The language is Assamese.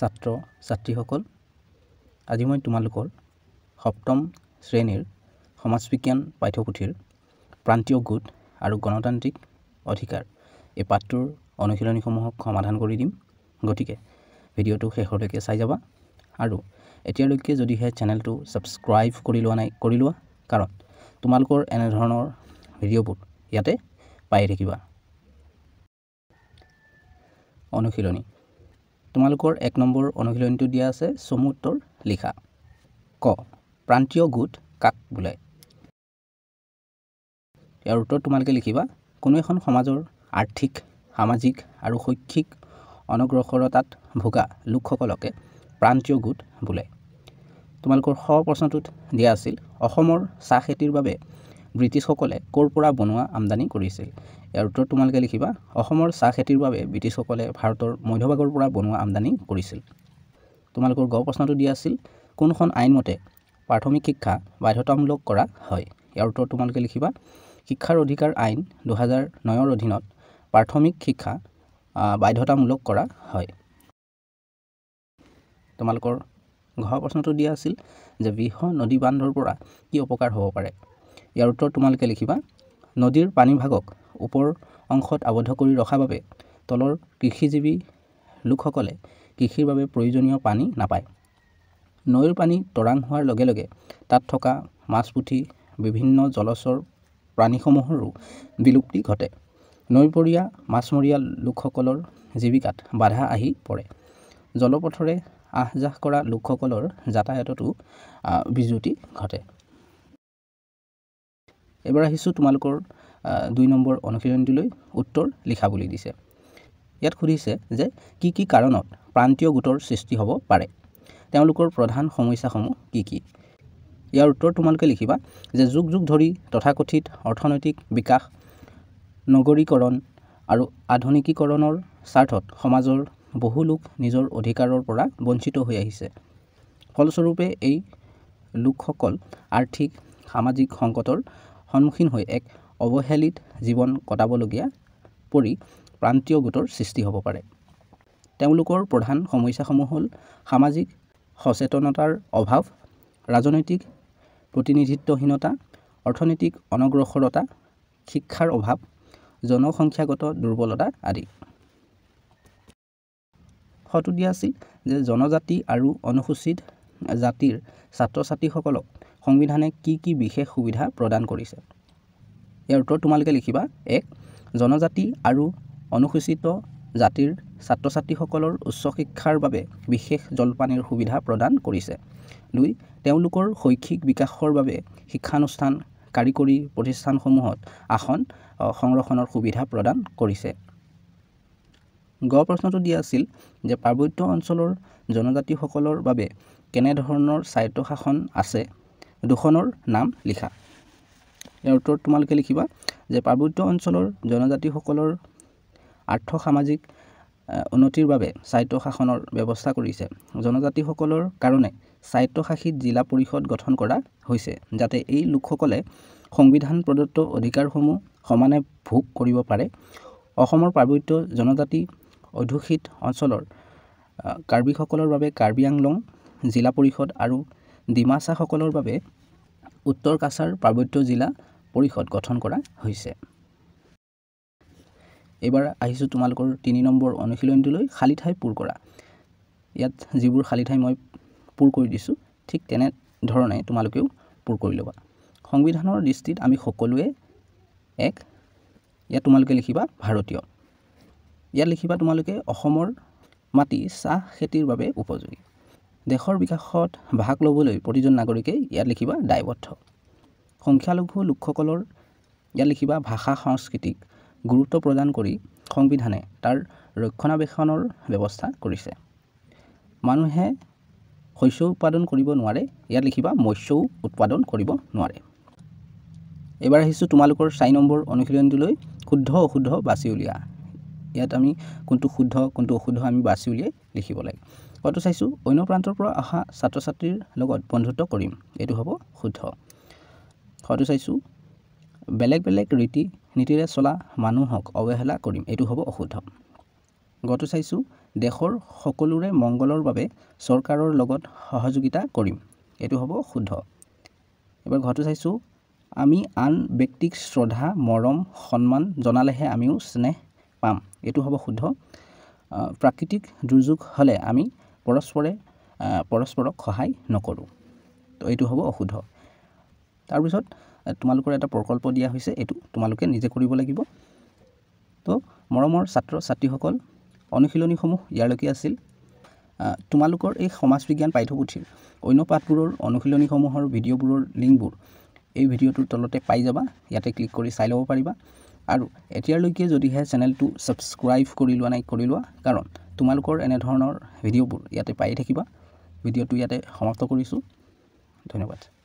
ছাত্ৰ ছাত্ৰীসকল আজি মই তোমালোকৰ সপ্তম শ্ৰেণীৰ সমাজ বিজ্ঞান পাঠ্যপুথিৰ প্ৰান্তীয় গোট আৰু গণতান্ত্ৰিক অধিকাৰ এই পাঠটোৰ অনুশীলনীসমূহক সমাধান কৰি দিম গতিকে ভিডিঅ'টো শেষলৈকে চাই যাবা আৰু এতিয়ালৈকে যদিহে চেনেলটো ছাবস্ক্ৰাইব কৰি লোৱা নাই কৰি লোৱা কাৰণ তোমালোকৰ এনেধৰণৰ ভিডিঅ'বোৰ ইয়াতে পায়ে থাকিবা অনুশীলনী তোমালোকৰ এক নম্বৰ অনুশীলনীটো দিয়া আছে চমু উত্তৰ লিখা ক প্ৰান্তীয় গোট কাক বোলে ইয়াৰ উত্তৰ তোমালোকে লিখিবা কোনো এখন সমাজৰ আৰ্থিক সামাজিক আৰু শৈক্ষিক অনগ্ৰসৰতাত ভোগা লোকসকলকে প্ৰান্তীয় গোট বোলে তোমালোকৰ শ প্ৰশ্নটোত দিয়া আছিল অসমৰ চাহ খেতিৰ বাবে ব্ৰিটিছসকলে ক'ৰ পৰা বনোৱা আমদানি কৰিছিল ইয়াৰ উত্তৰ তোমালোকে লিখিবা অসমৰ চাহ খেতিৰ বাবে ব্ৰিটিছসকলে ভাৰতৰ মধ্যভাগৰ পৰা বনোৱা আমদানি কৰিছিল তোমালোকৰ গ প্ৰশ্নটো দিয়া আছিল কোনখন আইনমতে প্ৰাথমিক শিক্ষা বাধ্যতামূলক কৰা হয় ইয়াৰ উত্তৰ তোমালোকে লিখিবা শিক্ষাৰ অধিকাৰ আইন দুহেজাৰ নৰ অধীনত প্ৰাথমিক শিক্ষা বাধ্যতামূলক কৰা হয় তোমালোকৰ ঘ প্ৰশ্নটো দিয়া আছিল যে বৃহ নদী বান্ধৰ পৰা কি অপকাৰ হ'ব পাৰে ইয়াৰ উত্তৰ তোমালোকে লিখিবা নদীৰ পানীভাগক ওপৰ অংশত আৱদ্ধ কৰি ৰখাৰ বাবে তলৰ কৃষিজীৱী লোকসকলে কৃষিৰ বাবে প্ৰয়োজনীয় পানী নাপায় নৈৰ পানী তৰাং হোৱাৰ লগে লগে তাত থকা মাছ পুঠি বিভিন্ন জলচৰ প্ৰাণীসমূহৰো বিলুপ্তি ঘটে নৈপৰীয়া মাছমৰীয়া লোকসকলৰ জীৱিকাত বাধা আহি পৰে জলপথৰে আহ যাহ কৰা লোকসকলৰ যাতায়াততো বিজুতি ঘটে এবাৰ আহিছোঁ তোমালোকৰ দুই নম্বৰ অনুশীলনটোলৈ উত্তৰ লিখা বুলি দিছে ইয়াত সুধিছে যে কি কি কাৰণত প্ৰান্তীয় গোটৰ সৃষ্টি হ'ব পাৰে তেওঁলোকৰ প্ৰধান সমস্যাসমূহ কি কি ইয়াৰ উত্তৰ তোমালোকে লিখিবা যে যুগ যুগ ধৰি তথাকথিত অৰ্থনৈতিক বিকাশ নগৰীকৰণ আৰু আধুনিকীকৰণৰ স্বাৰ্থত সমাজৰ বহু লোক নিজৰ অধিকাৰৰ পৰা বঞ্চিত হৈ আহিছে ফলস্বৰূপে এই লোকসকল আৰ্থিক সামাজিক সংকটৰ সন্মুখীন হৈ এক অৱহেলিত জীৱন কটাবলগীয়া পৰি প্ৰান্তীয় গোটৰ সৃষ্টি হ'ব পাৰে তেওঁলোকৰ প্ৰধান সমস্যাসমূহ হ'ল সামাজিক সচেতনতাৰ অভাৱ ৰাজনৈতিক প্ৰতিনিধিত্বহীনতা অৰ্থনৈতিক অনগ্ৰসৰতা শিক্ষাৰ অভাৱ জনসংখ্যাগত দুৰ্বলতা আদি সতু দিয়া আছিল যে জনজাতি আৰু অনুসূচিত জাতিৰ ছাত্ৰ ছাত্ৰীসকলক সংবিধানে কি কি বিশেষ সুবিধা প্ৰদান কৰিছে ইয়াৰ উত্তৰ তোমালোকে লিখিবা এক জনজাতি আৰু অনুসূচিত জাতিৰ ছাত্ৰ ছাত্ৰীসকলৰ উচ্চ শিক্ষাৰ বাবে বিশেষ জলপানীৰ সুবিধা প্ৰদান কৰিছে দুই তেওঁলোকৰ শৈক্ষিক বিকাশৰ বাবে শিক্ষানুষ্ঠান কাৰিকৰী প্ৰতিষ্ঠানসমূহত আসন সংৰক্ষণৰ সুবিধা প্ৰদান কৰিছে গ প্ৰশ্নটো দিয়া আছিল যে পাৰ্বত্য অঞ্চলৰ জনজাতিসকলৰ বাবে কেনেধৰণৰ স্বায়ত্ব শাসন আছে দুখনৰ নাম লিখা ইয়াৰ উত্তৰত তোমালোকে লিখিবা যে পাৰ্বত্য অঞ্চলৰ জনজাতিসকলৰ আৰ্থ সামাজিক উন্নতিৰ বাবে স্বায়ত্ব শাসনৰ ব্যৱস্থা কৰিছে জনজাতিসকলৰ কাৰণে স্বায়ত্বশাসিত জিলা পৰিষদ গঠন কৰা হৈছে যাতে এই লোকসকলে সংবিধান প্ৰদত্ত অধিকাৰসমূহ সমানে ভোগ কৰিব পাৰে অসমৰ পাৰ্বত্য জনজাতি অধ্যুষিত অঞ্চলৰ কাৰ্বিসকলৰ বাবে কাৰ্বি আংলং জিলা পৰিষদ আৰু ডিমাচাসকলৰ বাবে উত্তৰ কাছাৰ পাৰ্বত্য জিলা পৰিষদ গঠন কৰা হৈছে এইবাৰ আহিছোঁ তোমালোকৰ তিনি নম্বৰ অনুশীলনটোলৈ খালী ঠাই পূৰ কৰা ইয়াত যিবোৰ খালী ঠাই মই পূৰ কৰি দিছোঁ ঠিক তেনেধৰণে তোমালোকেও পূৰ কৰি ল'বা সংবিধানৰ দৃষ্টিত আমি সকলোৱে এক ইয়াত তোমালোকে লিখিবা ভাৰতীয় ইয়াত লিখিবা তোমালোকে অসমৰ মাটি চাহ খেতিৰ বাবে উপযোগী দেশৰ বিকাশত ভাগ ল'বলৈ প্ৰতিজন নাগৰিকে ইয়াত লিখিবা দায়বদ্ধ সংখ্যালঘু লোকসকলৰ ইয়াত লিখিবা ভাষা সংস্কৃতিক গুৰুত্ব প্ৰদান কৰি সংবিধানে তাৰ ৰক্ষণাবেক্ষণৰ ব্যৱস্থা কৰিছে মানুহে শস্য উৎপাদন কৰিব নোৱাৰে ইয়াত লিখিবা মৎস্যও উৎপাদন কৰিব নোৱাৰে এইবাৰ আহিছোঁ তোমালোকৰ চাৰি নম্বৰ অনুশীলনটোলৈ শুদ্ধ অশুদ্ধ বাছি উলিয়া ইয়াত আমি কোনটো শুদ্ধ কোনটো অশুদ্ধ আমি বাছি উলিয়াই লিখিব লাগে হয়তো চাইছোঁ অন্য প্ৰান্তৰ পৰা অহা ছাত্ৰ ছাত্ৰীৰ লগত বন্ধুত্ব কৰিম এইটো হ'ব শুদ্ধ হয়তো চাইছোঁ বেলেগ বেলেগ ৰীতি নীতিৰে চলা মানুহক অৱহেলা কৰিম এইটো হ'ব অশুদ্ধ গতো চাইছোঁ দেশৰ সকলোৰে মংগলৰ বাবে চৰকাৰৰ লগত সহযোগিতা কৰিম এইটো হ'ব শুদ্ধ এবাৰ ঘৰটো চাইছোঁ আমি আন ব্যক্তিক শ্ৰদ্ধা মৰম সন্মান জনালেহে আমিও স্নেহ পাম এইটো হ'ব শুদ্ধ প্ৰাকৃতিক দুৰ্যোগ হ'লে আমি পৰস্পৰে পৰস্পৰক সহায় নকৰোঁ তো এইটো হ'ব অশুদ্ধ তাৰপিছত তোমালোকৰ এটা প্ৰকল্প দিয়া হৈছে এইটো তোমালোকে নিজে কৰিব লাগিব তো মৰমৰ ছাত্ৰ ছাত্ৰীসকল অনুশীলনীসমূহ ইয়ালৈকে আছিল তোমালোকৰ এই সমাজ বিজ্ঞান পাঠ্যপুথিৰ অন্য পাঠবোৰৰ অনুশীলনীসমূহৰ ভিডিঅ'বোৰৰ লিংকবোৰ এই ভিডিঅ'টোৰ তলতে পাই যাবা ইয়াতে ক্লিক কৰি চাই ল'ব পাৰিবা আৰু এতিয়ালৈকে যদিহে চেনেলটো ছাবস্ক্ৰাইব কৰি লোৱা নাই কৰি লোৱা কাৰণ তোমালোকৰ এনেধৰণৰ ভিডিঅ'বোৰ ইয়াতে পায়ে থাকিবা ভিডিঅ'টো ইয়াতে সমাপ্ত কৰিছোঁ ধন্যবাদ